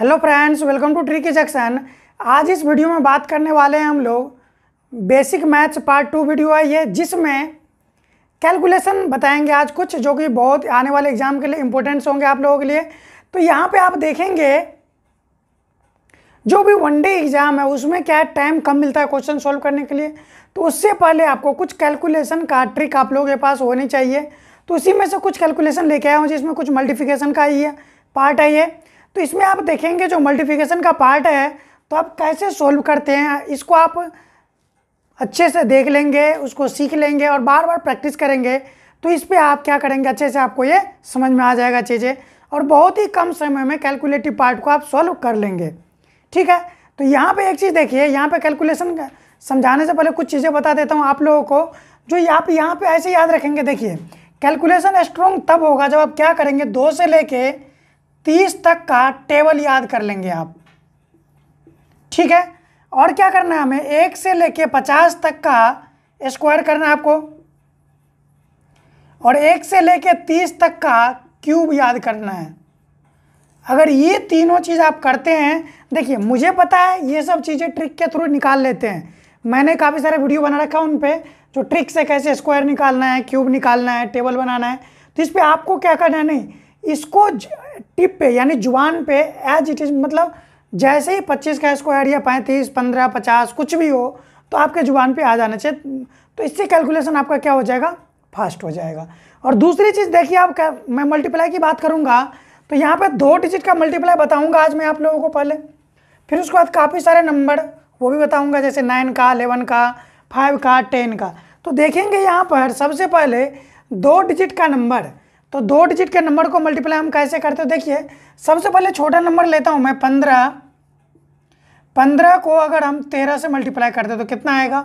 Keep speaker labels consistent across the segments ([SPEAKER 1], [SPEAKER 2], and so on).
[SPEAKER 1] hello friends welcome to tricky junction आज इस video में बात करने वाले हैं हम लोग basic maths part two video है ये जिसमें कैलकुलेशन बताएंगे आज कुछ जो कि बहुत आने वाले एग्जाम के लिए इम्पोर्टेंट्स होंगे आप लोगों के लिए तो यहाँ पे आप देखेंगे जो भी वनडे एग्ज़ाम है उसमें क्या टाइम कम मिलता है क्वेश्चन सॉल्व करने के लिए तो उससे पहले आपको कुछ कैलकुलेशन का ट्रिक आप लोगों के पास होनी चाहिए तो उसी में से कुछ कैलकुलेशन लेके आया हूँ जिसमें कुछ मल्टीफिकेशन का ही है पार्ट है ये तो इसमें आप देखेंगे जो मल्टीफिकेशन का पार्ट है तो आप कैसे सोल्व करते हैं इसको आप अच्छे से देख लेंगे उसको सीख लेंगे और बार बार प्रैक्टिस करेंगे तो इस पर आप क्या करेंगे अच्छे से आपको ये समझ में आ जाएगा चीज़ें और बहुत ही कम समय में कैलकुलेटिव पार्ट को आप सॉल्व कर लेंगे ठीक है तो यहाँ पे एक चीज़ देखिए यहाँ पे कैलकुलेशन समझाने से पहले कुछ चीज़ें बता देता हूँ आप लोगों को जो आप यहाँ पे ऐसे याद रखेंगे देखिए कैलकुलेशन स्ट्रॉन्ग तब होगा जब आप क्या करेंगे दो से लेके तीस तक का टेबल याद कर लेंगे आप ठीक है और क्या करना है हमें एक से लेके पचास तक का स्क्वायर करना है आपको और एक से लेके तीस तक का क्यूब याद करना है अगर ये तीनों चीज़ आप करते हैं देखिए मुझे पता है ये सब चीज़ें ट्रिक के थ्रू निकाल लेते हैं मैंने काफ़ी सारे वीडियो बना रखा उन पर जो ट्रिक से कैसे स्क्वायर निकालना है क्यूब निकालना है टेबल बनाना है तो इस पर आपको क्या करना है नहीं इसको टिप पे यानी जुबान पे एज इट इज़ मतलब जैसे ही पच्चीस का स्क्वायर या पैंतीस पंद्रह पचास कुछ भी हो तो आपके ज़ुबान पे आ जाना चाहिए तो इससे कैलकुलेशन आपका क्या हो जाएगा फास्ट हो जाएगा और दूसरी चीज़ देखिए आप क्या मैं मल्टीप्लाई की बात करूँगा तो यहाँ पर दो डिजिट का मल्टीप्लाई बताऊँगा आज मैं आप लोगों को पहले फिर उसके बाद काफ़ी सारे नंबर वो भी बताऊँगा जैसे नाइन का अलेवन का फाइव का टेन का तो देखेंगे यहाँ पर सबसे पहले दो डिजिट का नंबर तो दो डिजिट के नंबर को मल्टीप्लाई हम कैसे करते हैं देखिए सबसे पहले छोटा नंबर लेता हूँ मैं पंद्रह पंद्रह को अगर हम तेरह से मल्टीप्लाई करते तो कितना आएगा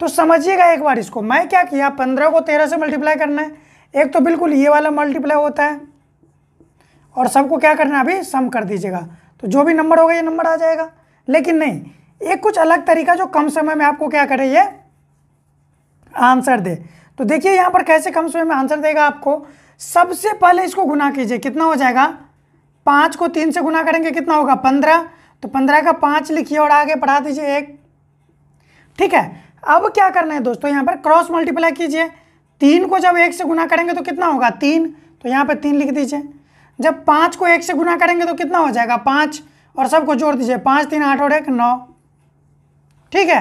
[SPEAKER 1] तो समझिएगा एक बार इसको मैं क्या किया पंद्रह को तेरह से मल्टीप्लाई करना है एक तो बिल्कुल ये वाला मल्टीप्लाई होता है और सबको क्या करना है अभी सम कर दीजिएगा तो जो भी नंबर होगा ये नंबर आ जाएगा लेकिन नहीं एक कुछ अलग तरीका जो कम समय में आपको क्या करे ये आंसर दे तो देखिए यहाँ पर कैसे कम समय में आंसर देगा आपको सबसे पहले इसको गुना कीजिए कितना हो जाएगा पाँच को तीन से गुना करेंगे कितना होगा पंद्रह तो पंद्रह का पाँच लिखिए और आगे बढ़ा दीजिए एक ठीक है अब क्या करना है दोस्तों यहाँ पर क्रॉस मल्टीप्लाई कीजिए तीन को जब एक से गुना करेंगे तो कितना होगा तीन तो यहाँ पर तीन लिख दीजिए जब पाँच को एक से गुना करेंगे तो कितना हो जाएगा पाँच और सबको जोड़ दीजिए पाँच तीन आठ और एक नौ ठीक है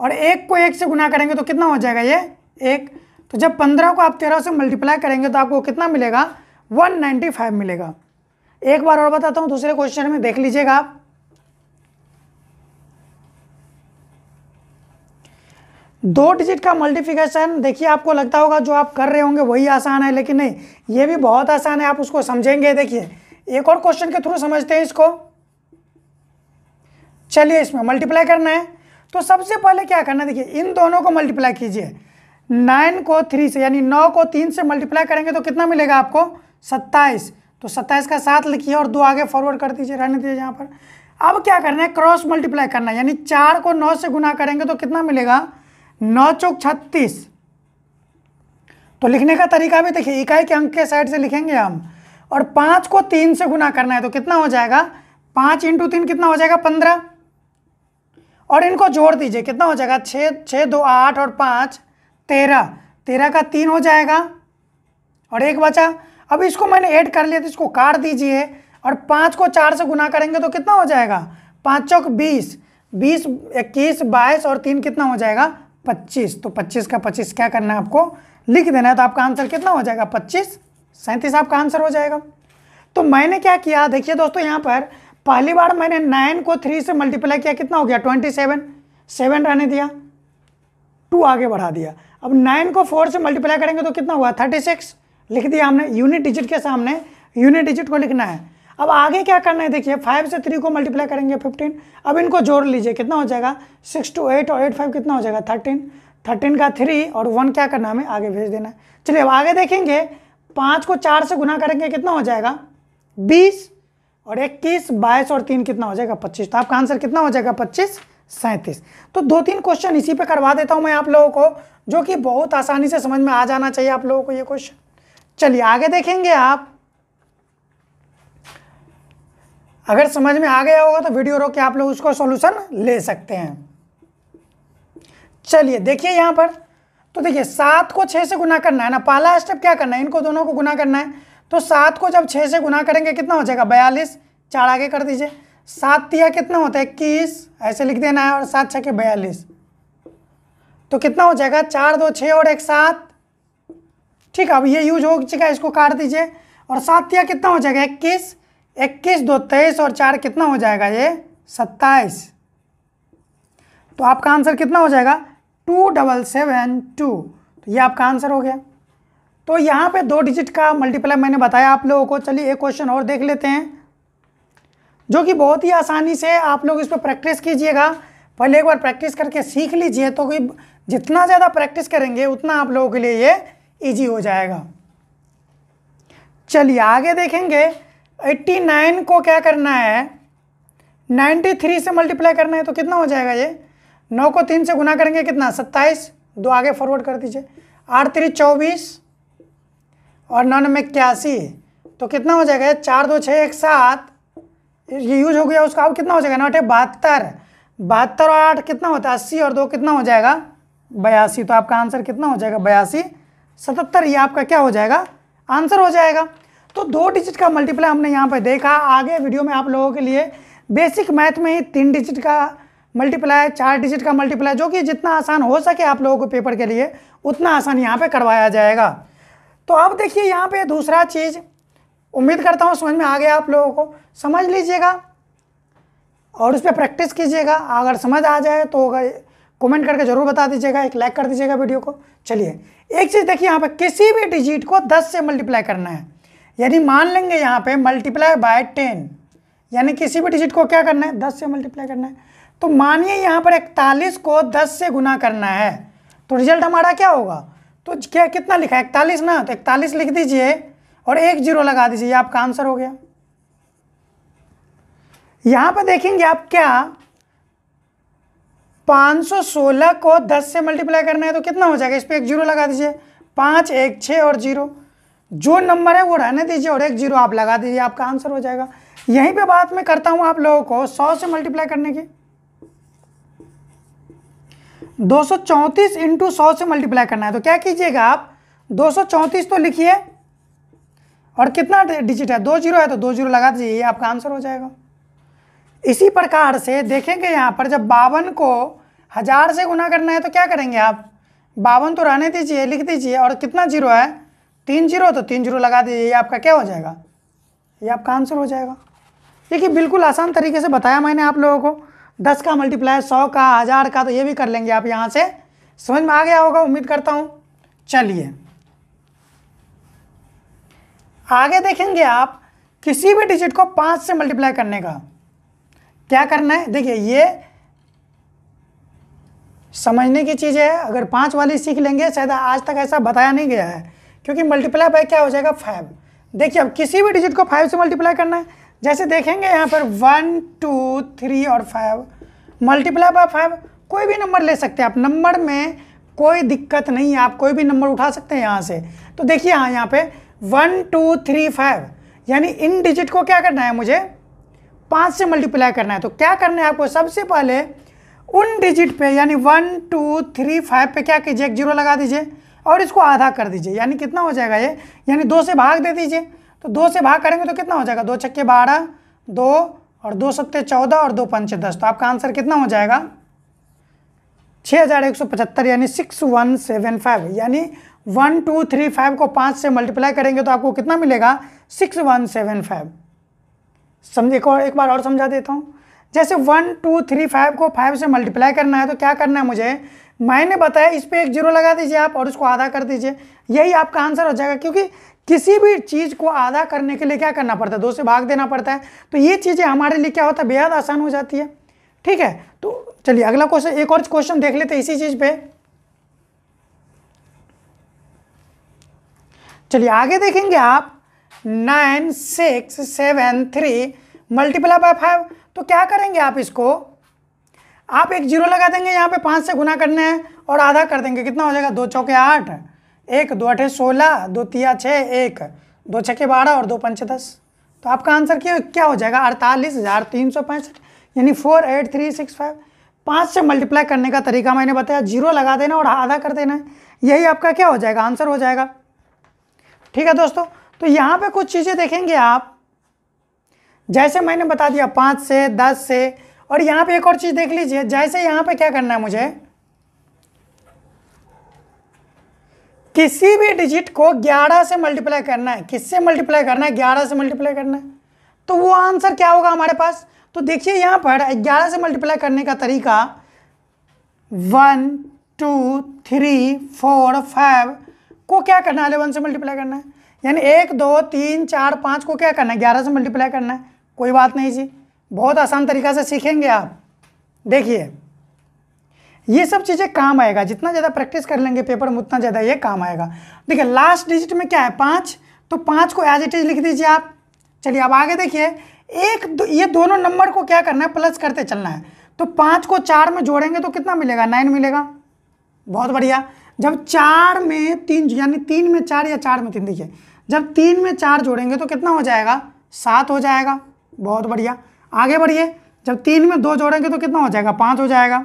[SPEAKER 1] और एक को एक से गुना करेंगे तो कितना हो जाएगा ये एक तो जब पंद्रह को आप तेरह से मल्टीप्लाई करेंगे तो आपको कितना मिलेगा वन नाइन्टी फाइव मिलेगा एक बार और बताता हूँ दूसरे क्वेश्चन में देख लीजिएगा आप दो डिजिट का मल्टीप्लिकेशन देखिए आपको लगता होगा जो आप कर रहे होंगे वही आसान है लेकिन नहीं ये भी बहुत आसान है आप उसको समझेंगे देखिए एक और क्वेश्चन के थ्रू समझते हैं इसको चलिए इसमें मल्टीप्लाई करना है तो सबसे पहले क्या करना है देखिए इन दोनों को मल्टीप्लाई कीजिए नाइन को थ्री से यानी नौ को तीन से मल्टीप्लाई करेंगे तो कितना मिलेगा आपको सत्ताईस तो सत्ताईस का साथ लिखिए और दो आगे फॉरवर्ड कर दीजिए रहने दीजिए यहाँ पर अब क्या करना है क्रॉस मल्टीप्लाई करना है यानी चार को नौ से गुना करेंगे तो कितना मिलेगा नौ चौक छत्तीस तो लिखने का तरीका भी देखिए इकाई के अंक के साइड से लिखेंगे हम और पाँच को तीन से गुना करना है तो कितना हो जाएगा पाँच इंटू तीन कितना हो जाएगा पंद्रह और इनको जोड़ दीजिए कितना हो जाएगा छः छः दो आठ और पाँच तेरह तेरह का तीन हो जाएगा और एक बचा अब इसको मैंने ऐड कर लिया तो इसको काट दीजिए और पाँच को चार से गुना करेंगे तो कितना हो जाएगा पाँच चौक बीस बीस इक्कीस बाईस और तीन कितना हो जाएगा पच्चीस तो पच्चीस का पच्चीस क्या करना है आपको लिख देना है तो आपका आंसर कितना हो जाएगा पच्चीस सैंतीस आपका आंसर हो जाएगा तो मैंने क्या किया देखिए दोस्तों यहाँ पर पहली बार मैंने नाइन को थ्री से मल्टीप्लाई किया कितना हो गया ट्वेंटी सेवन सेवन रहने दिया टू आगे बढ़ा दिया अब नाइन को फोर से मल्टीप्लाई करेंगे तो कितना हुआ थर्टी सिक्स लिख दिया हमने यूनिट डिजिट के सामने यूनिट डिजिट को लिखना है अब आगे क्या करना है देखिए फाइव से थ्री को मल्टीप्लाई करेंगे फिफ्टीन अब इनको जोड़ लीजिए कितना हो जाएगा सिक्स टू एट और एट फाइव कितना हो जाएगा थर्टीन थर्टीन का थ्री और वन क्या करना है हमें आगे भेज देना है चलिए अब आगे देखेंगे पाँच को चार से गुना करेंगे कितना हो जाएगा बीस और इक्कीस बाईस और तीन कितना हो जाएगा पच्चीस तो आपका आंसर कितना हो जाएगा पच्चीस सैंतीस तो दो तीन क्वेश्चन इसी पे करवा देता हूँ मैं आप लोगों को जो कि बहुत आसानी से समझ में आ जाना चाहिए आप लोगों को ये क्वेश्चन चलिए आगे देखेंगे आप अगर समझ में आ गया होगा तो वीडियो रोक के आप लोग उसको सॉल्यूशन ले सकते हैं चलिए देखिए यहाँ पर तो देखिए सात को छः से गुना करना है ना पहला स्टेप क्या करना है इनको दोनों को गुना करना है तो सात को जब छः से गुना करेंगे कितना हो जाएगा बयालीस चार आगे कर दीजिए सात तिया कितना होता है इक्कीस ऐसे लिख देना है और सात छः के बयालीस तो कितना हो जाएगा चार दो छः और एक सात ठीक है अब ये यूज हो चुका है इसको काट दीजिए और सात तिया कितना हो जाएगा इक्कीस इक्कीस दो तेईस और चार कितना हो जाएगा ये सत्ताईस तो आपका आंसर कितना हो जाएगा टू डबल सेवन टू तो ये आपका आंसर हो गया तो यहाँ पे दो डिजिट का मल्टीप्लाई मैंने बताया आप लोगों को चलिए एक क्वेश्चन और देख लेते हैं जो कि बहुत ही आसानी से आप लोग इस पर प्रैक्टिस कीजिएगा पहले एक बार प्रैक्टिस करके सीख लीजिए तो कि जितना ज़्यादा प्रैक्टिस करेंगे उतना आप लोगों के लिए ये ईजी हो जाएगा चलिए आगे देखेंगे 89 को क्या करना है 93 से मल्टीप्लाई करना है तो कितना हो जाएगा ये नौ को तीन से गुना करेंगे कितना सत्ताईस दो आगे फॉरवर्ड कर दीजिए आठ त्री चौबीस और नौ नौ इक्यासी तो कितना हो जाएगा ये चार दो छः एक सात ये यूज हो गया उसका अब कितना हो जाएगा नौ अठे बहत्तर बहत्तर और आठ कितना होता है अस्सी और दो कितना हो जाएगा बयासी तो आपका आंसर कितना हो जाएगा बयासी सतहत्तर ये आपका क्या हो जाएगा आंसर हो जाएगा तो दो डिजिट का मल्टीप्लाई हमने यहाँ पर देखा आगे वीडियो में आप लोगों के लिए बेसिक मैथ में ही तीन डिजिट का मल्टीप्लाई चार डिजिट का मल्टीप्लाई जो कि जितना आसान हो सके आप लोगों को पेपर के लिए उतना आसान यहाँ पे करवाया जाएगा तो अब देखिए यहाँ पे दूसरा चीज़ उम्मीद करता हूँ समझ में आ गया आप लोगों को समझ लीजिएगा और उस पर प्रैक्टिस कीजिएगा अगर समझ आ जाए तो अगर कमेंट करके जरूर बता दीजिएगा एक लाइक कर दीजिएगा वीडियो को चलिए एक चीज़ देखिए यहाँ पर किसी भी डिजिट को 10 से मल्टीप्लाई करना है यानी मान लेंगे यहाँ पे मल्टीप्लाई बाय 10 यानी किसी भी डिजिट को क्या करना है 10 से मल्टीप्लाई करना है तो मानिए यहाँ पर इकतालीस को दस से गुना करना है तो रिजल्ट हमारा क्या होगा तो क्या कितना लिखा है इकतालीस ना तो इकतालीस लिख दीजिए और एक जीरो लगा दीजिए आपका आंसर हो गया यहां पर देखेंगे आप क्या 516 को 10 से मल्टीप्लाई करना है तो कितना हो जाएगा इस पर एक जीरो लगा दीजिए पाँच एक छः और जीरो जो नंबर है वो रहने दीजिए और एक जीरो आप लगा दीजिए आपका आंसर हो जाएगा यहीं पे बात मैं करता हूँ आप लोगों को 100 से मल्टीप्लाई करने की दो सौ चौंतीस इंटू सौ से मल्टीप्लाई करना है तो क्या कीजिएगा आप दो सौ चौंतीस तो लिखिए और कितना डिजिट है दो जीरो है तो दो जीरो लगा दीजिए ये आपका आंसर हो जाएगा इसी प्रकार से देखेंगे यहाँ पर जब बावन को हज़ार से गुना करना है तो क्या करेंगे आप बावन तो रहने दीजिए लिख दीजिए और कितना जीरो है तीन जीरो तो तीन जीरो लगा दीजिए ये आपका क्या हो जाएगा ये आपका आंसर हो जाएगा देखिए बिल्कुल आसान तरीके से बताया मैंने आप लोगों को दस का मल्टीप्लाई सौ का हज़ार का तो ये भी कर लेंगे आप यहाँ से समझ में आ गया होगा उम्मीद करता हूँ चलिए आगे देखेंगे आप किसी भी डिजिट को पाँच से मल्टीप्लाई करने का क्या करना है देखिए ये समझने की चीज़ है अगर पाँच वाली सीख लेंगे शायद आज तक ऐसा बताया नहीं गया है क्योंकि मल्टीप्लाई बाय क्या हो जाएगा फाइव देखिए अब किसी भी डिजिट को फाइव से मल्टीप्लाई करना है जैसे देखेंगे यहाँ पर वन टू थ्री और फाइव मल्टीप्लाई बाय फाइव कोई भी नंबर ले सकते हैं आप नंबर में कोई दिक्कत नहीं है आप कोई भी नंबर उठा सकते हैं यहाँ से तो देखिए हाँ यहाँ पर वन टू थ्री फाइव यानी इन डिजिट को क्या करना है मुझे पाँच से मल्टीप्लाई करना है तो क्या करना है आपको सबसे पहले उन डिजिट पे यानी वन टू थ्री फाइव पे क्या कीजिए एक जीरो लगा दीजिए और इसको आधा कर दीजिए यानी कितना हो जाएगा ये यानी दो से भाग दे दीजिए तो दो से भाग करेंगे तो कितना हो जाएगा दो छक्के बारह दो और दो सत्ते चौदह और दो पंचे दस तो आपका आंसर कितना हो जाएगा छः हज़ार एक सौ पचहत्तर यानी सिक्स वन सेवन फाइव यानी वन टू थ्री फाइव को पाँच से मल्टीप्लाई करेंगे तो आपको कितना मिलेगा सिक्स वन सेवन फाइव समझे एक और एक बार और समझा देता हूँ जैसे वन टू थ्री फाइव को फाइव से मल्टीप्लाई करना है तो क्या करना है मुझे मैंने बताया इस पर एक जीरो लगा दीजिए आप और उसको आधा कर दीजिए यही आपका आंसर हो जाएगा क्योंकि किसी भी चीज़ को आधा करने के लिए क्या करना पड़ता है दो से भाग देना पड़ता है तो ये चीज़ें हमारे लिए क्या होता है बेहद आसान हो जाती है ठीक है तो चलिए अगला क्वेश्चन एक और क्वेश्चन देख लेते हैं इसी चीज़ पर चलिए आगे देखेंगे आप nine six seven three multiply by five तो क्या करेंगे आप इसको आप एक जीरो लगा देंगे यहाँ पे पाँच से गुना करने हैं और आधा कर देंगे कितना हो जाएगा दो चौके आठ एक दो अठे सोलह दो तिया छः एक दो छके बारह और दो पंच दस तो आपका आंसर क्या क्या हो जाएगा अड़तालीस हज़ार तीन सौ पैंसठ यानी four eight three six five पाँच से मल्टीप्लाई करने का तरीका मैंने बताया जीरो लगा देना और आधा कर देना है यही आपका क्या हो जाएगा आंसर हो जाएगा ठीक है दोस्तों तो यहाँ पे कुछ चीज़ें देखेंगे आप जैसे मैंने बता दिया पाँच से दस से और यहाँ पे एक और चीज़ देख लीजिए जैसे यहाँ पे क्या करना है मुझे किसी भी डिजिट को ग्यारह से मल्टीप्लाई करना है किससे मल्टीप्लाई करना है ग्यारह से मल्टीप्लाई करना है तो वो आंसर क्या होगा हमारे पास तो देखिए यहाँ पर ग्यारह से मल्टीप्लाई करने का तरीका one two three four five को क्या करना है अलेवन से मल्टीप्लाई करना है यानी एक दो तीन चार पाँच को क्या करना है ग्यारह से मल्टीप्लाई करना है कोई बात नहीं जी बहुत आसान तरीका से सीखेंगे आप देखिए ये सब चीज़ें काम आएगा जितना ज़्यादा प्रैक्टिस कर लेंगे पेपर में उतना ज़्यादा ये काम आएगा देखिए लास्ट डिजिट में क्या है पाँच तो पाँच को एज इट इज लिख दीजिए आप चलिए अब आगे देखिए एक दो, ये दोनों नंबर को क्या करना है प्लस करते चलना है तो पाँच को चार में जोड़ेंगे तो कितना मिलेगा नाइन मिलेगा बहुत बढ़िया जब चार में तीन यानी तीन में चार या चार में तीन देखिए जब तीन में चार जोड़ेंगे तो कितना हो जाएगा सात हो जाएगा बहुत बढ़िया आगे बढ़िए जब तीन में दो जोड़ेंगे तो कितना हो जाएगा पाँच हो जाएगा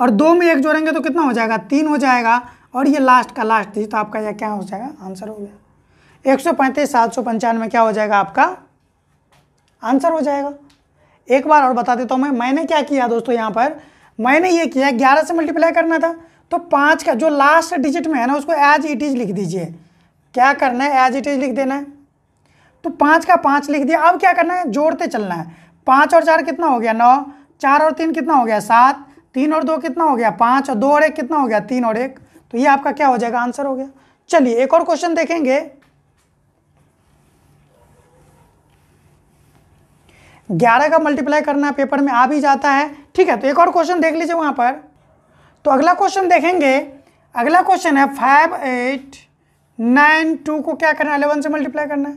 [SPEAKER 1] और दो में एक जोड़ेंगे तो कितना हो जाएगा तीन हो जाएगा और ये लास्ट का लास्ट थी तो आपका यह क्या हो जाएगा आंसर हो गया एक सौ पैंतीस सात सौ पंचानवे क्या हो जाएगा आपका आंसर हो जाएगा एक बार और बता देता हूँ मैं मैंने क्या किया दोस्तों यहाँ पर मैंने ये किया ग्यारह से मल्टीप्लाई करना था तो पाँच का जो लास्ट डिजिट में है ना उसको एज इट इज़ लिख दीजिए क्या करना है एज इट इज़ लिख देना है तो पाँच का पाँच लिख दिया अब क्या करना है जोड़ते चलना है पाँच और चार कितना हो गया नौ चार और तीन कितना हो गया सात तीन और दो कितना हो गया पाँच और दो और एक कितना हो गया तीन और एक तो ये आपका क्या हो जाएगा आंसर हो गया चलिए एक और क्वेश्चन देखेंगे ग्यारह का मल्टीप्लाई करना पेपर में आ भी जाता है ठीक है तो एक और क्वेश्चन देख लीजिए वहां पर तो अगला क्वेश्चन देखेंगे अगला क्वेश्चन है फाइव एट नाइन टू को क्या करना है अलेवन से मल्टीप्लाई करना है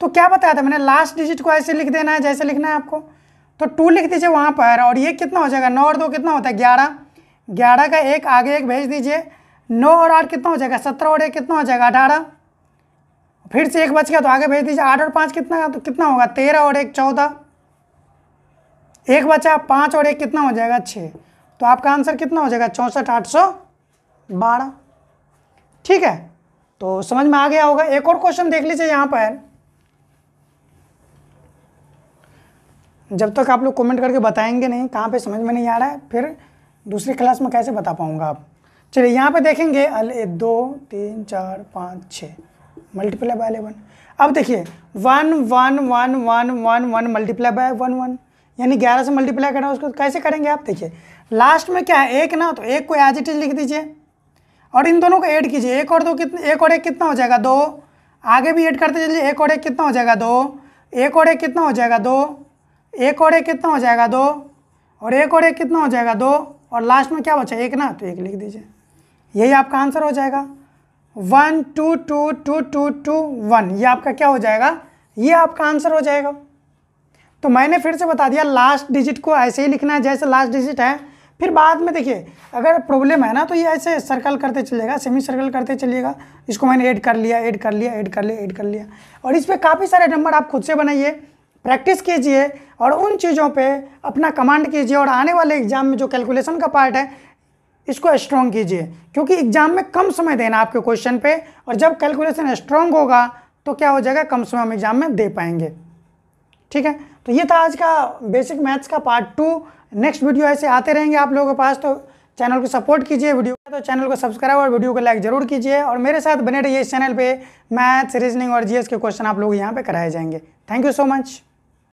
[SPEAKER 1] तो क्या बताया था मैंने लास्ट डिजिट को ऐसे लिख देना है जैसे लिखना है आपको तो टू लिख दीजिए वहाँ पर और ये कितना हो जाएगा नौ और दो कितना होता है ग्यारह ग्यारह का एक आगे एक भेज दीजिए नौ और आठ कितना हो जाएगा सत्रह और एक कितना हो जाएगा अठारह फिर से एक बच गया तो आगे भेज दीजिए आठ और पाँच कितना तो कितना होगा तेरह और एक चौदह एक बचा पाँच और एक कितना हो जाएगा छः तो आपका आंसर कितना हो जाएगा चौंसठ आठ सौ बारह ठीक है तो समझ में आ गया होगा एक और क्वेश्चन देख लीजिए यहाँ पर जब तक आप लोग कमेंट करके बताएंगे नहीं कहाँ पे समझ में नहीं आ रहा है फिर दूसरी क्लास में कैसे बता पाऊँगा आप चलिए यहाँ पे देखेंगे अले दो तीन चार पाँच छः मल्टीप्लाई बाय एलेवन अब देखिए one one one one one one multiply by one one यानी ग्यारह से मल्टीप्लाई करना उसको कैसे करेंगे आप देखिए लास्ट में क्या है एक ना तो एक को एज इट इज लिख दीजिए और इन दोनों को ऐड कीजिए एक और दो कितने एक और एक कितना हो जाएगा दो आगे भी ऐड करते चलिए एक और एक कितना हो जाएगा दो एक और एक कितना हो जाएगा दो एक और एक कितना हो जाएगा दो और एक और एक कितना हो जाएगा दो और लास्ट में क्या बचा एक ना तो एक लिख दीजिए यही आपका आंसर हो जाएगा one two two two two two one ये आपका क्या हो जाएगा ये आपका आंसर हो जाएगा तो मैंने फिर से बता दिया लास्ट डिजिट को ऐसे ही लिखना है जैसे लास्ट डिजिट है फिर बाद में देखिए अगर प्रॉब्लम है ना तो ये ऐसे सर्कल करते चलेगा सेमी सर्कल करते चलिएगा इसको मैंने ऐड कर लिया ऐड कर लिया ऐड कर लिया ऐड कर लिया और इस पर काफ़ी सारे नंबर आप खुद से बनाइए प्रैक्टिस कीजिए और उन चीज़ों पे अपना कमांड कीजिए और आने वाले एग्जाम में जो कैलकुलेशन का पार्ट है इसको स्ट्रॉन्ग कीजिए क्योंकि एग्जाम में कम समय देना आपके क्वेश्चन पे और जब कैलकुलेशन स्ट्रॉन्ग होगा तो क्या हो जाएगा कम समय हम एग्जाम में दे पाएंगे ठीक है तो ये था आज का बेसिक मैथ्स का पार्ट टू नेक्स्ट वीडियो ऐसे आते रहेंगे आप लोगों के पास तो चैनल को सपोर्ट कीजिए वीडियो तो चैनल को सब्सक्राइब और वीडियो को लाइक जरूर कीजिए और मेरे साथ बने रहिए इस चैनल पे मैथ्स रीजनिंग और जीएस के क्वेश्चन आप लोग यहाँ पे कराए जाएंगे थैंक यू सो मच